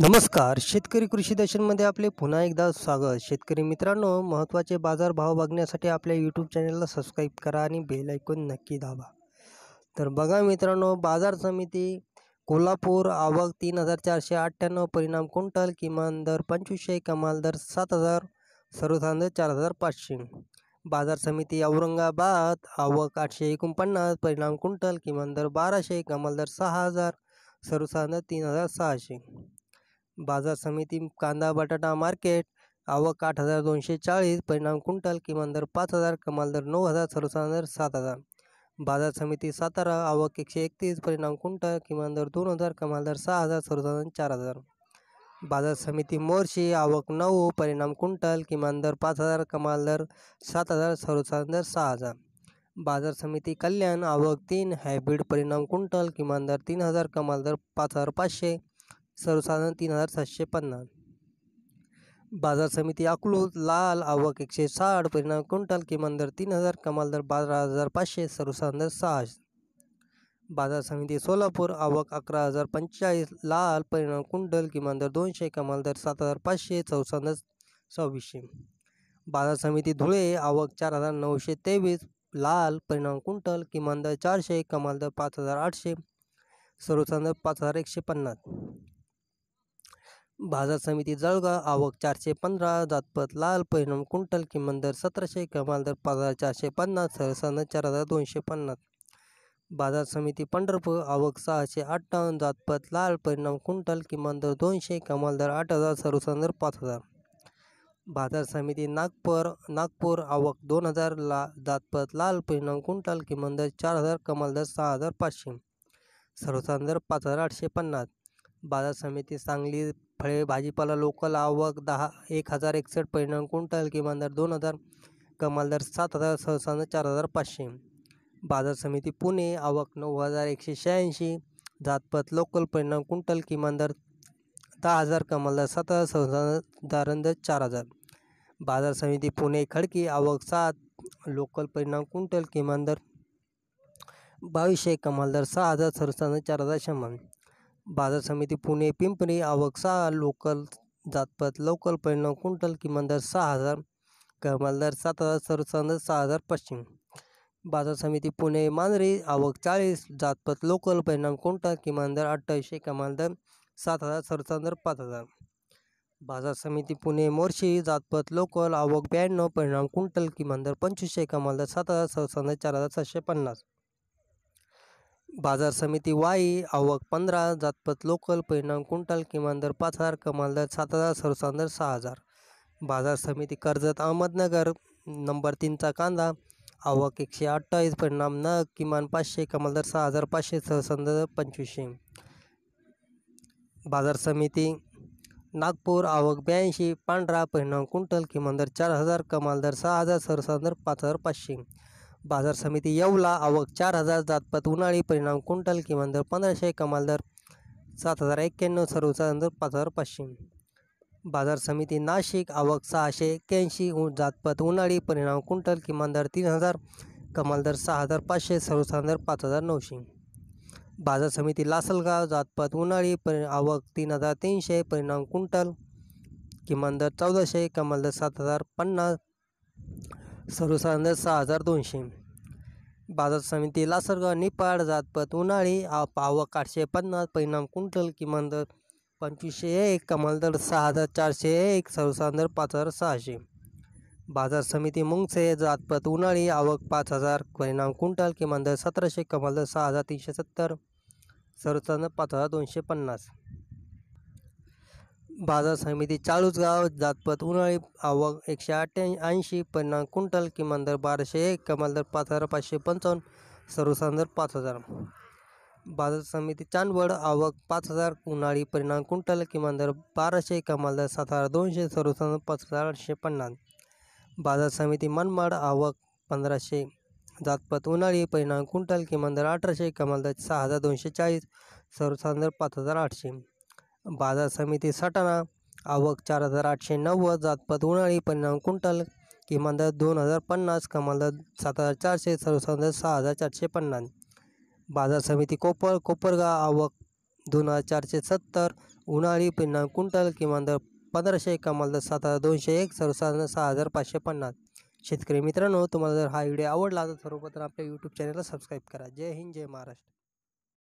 नमस्कार शेतकरी कृषी दर्शनमध्ये आपले पुन्हा एकदा स्वागत शेतकरी मित्रांनो महत्त्वाचे बाजारभाव बघण्यासाठी आपल्या यूट्यूब चॅनलला सबस्क्राईब करा आणि बेल ऐकून नक्की दाबा तर बघा मित्रांनो बाजार समिती कोल्हापूर आवक तीन हजार चारशे अठ्ठ्याण्णव परिणाम क्विंटल किमान दर पंचवीसशे कमाल दर सात हजार सर्वसाधारण चार हजार पाचशे बाजार समिती औरंगाबाद आवक आठशे एकोणपन्नास परिणाम क्विंटल किमान दर बाराशे कमाल दर सहा हजार सर्वसाधारण तीन हजार सहाशे बाजार समिती कांदा बटाटा मार्केट आवक आठ हजार दोनशे चाळीस परिणाम कुंटल किमान दर पाच हजार कमाल दर नऊ हजार सर्वसाधारण दर सात हजार बाजार समिती सातारा आवक एकशे एकतीस परिणाम कुंटल किमान दर दोन हजार कमाल दर सहा हजार सर्वसाधारण चार हजार बाजार समिती मोर्शी आवक नऊ परिणाम कुंटल किमान दर पाच हजार कमाल दर सात हजार सरोसान दर सहा हजार बाजार समिती कल्याण आवक तीन हायब्रीड परिणाम कुंटल किमान दर तीन हजार कमाल दर पाच हजार पाचशे सर्वसाधारण तीन हजार सातशे पन्नास बाजार समिती अकलूज लाल आवक एकशे साठ परिणाम क्विंटल किमान दर तीन हजार कमाल दर बारा हजार पाचशे सर्वसाधारण दर सहाशे बाजार समिती सोलापूर आवक अकरा हजार पंचेचाळीस लाल परिणाम क्विंटल किमान दर दोनशे कमाल दर सात हजार पाचशे दर सव्वीसशे बाजार समिती धुळे आवक चार हजार नऊशे तेवीस लाल परिणाम कुंटल किमान दर चारशे कमाल दर पाच हजार आठशे सर्वसाधारण पाच हजार एकशे पन्नास बाजार समिती जळगाव आवक चारशे पंधरा जातपत लाल परिणाम कुंटल किमान दर सतराशे कमाल दर पाच हजार चारशे पन्नास सरसन चार हजार दोनशे पन्नास बाजार समिती पंढरपूर आवक सहाशे अठ्ठावन्न जातपत लाल परिणाम कुंटल किमान दर दोनशे कमाल दर आठ हजार सरसन दर पाच हजार बाजार समिती नागपूर नागपूर आवक दोन हजार ला जातपत लाल परिणाम कुंटल किमान दर चार हजार कमाल दर सहा हजार पाचशे सरसन दर पाच हजार आठशे पन्नास बाजार समिती सांगली फळे भाजीपाला लोकल आवक दहा एक हजार एकसष्ट परिणाम कुंटल किमान दर दोन हजार कमाल दर सात हजार सहसा चार हजार पाचशे बाजार समिती पुणे आवक नऊ हजार एकशे शहाऐंशी जातपत लोकल परिणाम कुंटल किमान दर दहा हजार कमाल दर सात हजार सहसा दारण दर चार हजार बाजार समिती पुणे खडकी आवक सात लोकल परिणाम कुंटल किमान दर बावीसशे कमाल दर सहा हजार सरसा चार हजार शंभर बाजार समिती पुणे पिंपरी आवक सहा लोकल जातपात लोकल परिणाम कुंटल किमान दर सहा हजार कमाल दर सात हजार दर सहा हजार पश्चिम बाजार समिती पुणे मांजरी आवक चाळीस जातपात लोकल परिणाम कुंटल किमान दर अठ्ठावीसशे कमाल दर सात हजार सर्वसाधारण दर पाच हजार बाजार समिती पुणे मोर्शी जातपत लोकल आवक ब्याण्णव परिणाम कुंटल किमान दर पंचवीसशे कमाल दर सात हजार दर चार हजार सातशे पन्नास बाजार समिती वाई आवक पंधरा जातपत लोकल परिणाम कुंटल किमान दर पाच हजार कमाल दर सात हजार सर्वसाधारण दर सहा हजार बाजार समिती कर्जत अहमदनगर नंबर तीनचा कांदा आवक एकशे अठ्ठावीस परिणाम न किमान पाचशे कमाल दर सहा हजार पाचशे दर पंचवीसशे बाजार समिती नागपूर आवक ब्याऐंशी पांढरा परिणाम कुंटल किमान दर चार हजार कमाल दर सहा हजार दर पाच हजार पाचशे बाजार समिती येवला आवक चार हजार जातपात उन्हाळी परिणाम कुंटल किमान दर पंधराशे कमाल दर सात हजार एक्क्याण्णव सर्वसाधारण दर पाच हजार पाचशे बाजार समिती नाशिक आवक सहाशे एक्क्याऐंशी जातपात उन्हाळी परिणाम कुंटल किमान दर तीन हजार कमाल दर सहा हजार पाचशे सर्वसाधारण दर पाच हजार नऊशे बाजार समिती लासलगाव जातपात उन्हाळी परि आवक तीन हजार तीनशे परिणाम कुंटल किमान दर चौदाशे कमाल दर सात हजार पन्नास सर्वसाधारण सहा हजार दोनशे बाजार समिती लासर्ग निपाड जातपत उन्हाळी आवक आठशे पन्नास परिणाम कुंटल किमान दर पंचवीसशे एक कमाल दर सहा हजार चारशे एक सर्वसाधारण दर पाच हजार सहाशे बाजार समिती मुंगसे जातपत उन्हाळी आवक पाच हजार परिणाम कुंटल किमान दर सतराशे कमाल दर सहा हजार तीनशे सत्तर सर्वसाधारण पाच हजार दोनशे पन्नास बाजार समिती चाळूसगाव जातपत उन्हाळी आवक एकशे अठ्ठ्याऐंशी ऐंशी पन्नास कुंटल किमान दर बाराशे एक कमाल दर पाच हजार पाचशे पंचावन्न सर्वसाधारण दर पाच हजार बाजार समिती चांदवड आवक पाच हजार उन्हाळी परिणाम कुंटल किमान दर बाराशे कमाल दर सात हजार दोनशे सर्वसाधारण पाच हजार आठशे पन्नास बाजार समिती मनमाड आवक पंधराशे जातपत उन्हाळी परिणाम कुंटल किमान दर अठराशे कमाल दर सहा हजार दोनशे चाळीस सर्वसाधारण पाच हजार आठशे बाजार समिती सटाणा आवक चार हजार आठशे नव्वद जातपात उन्हाळी परिणाम कुंटल किमान दर दोन हजार पन्नास कमाल दर सात हजार चारशे सर्वसाधारण सहा हजार चारशे पन्नास बाजार समिती कोपर कोपरगा आवक दोन हजार चारशे सत्तर उन्हाळी परिणाम कुंटल किमान दर पंधराशे कमाल दर सात हजार दोनशे एक सर्वसाधारण सहा हजार पाचशे पन्नास शेतकरी मित्रांनो तुम्हाला जर हा व्हिडिओ आवडला तर सर्वप्रथम आपल्या यूट्यूब चॅनलला सबस्क्राईब करा जय हिंद जय महाराष्ट्र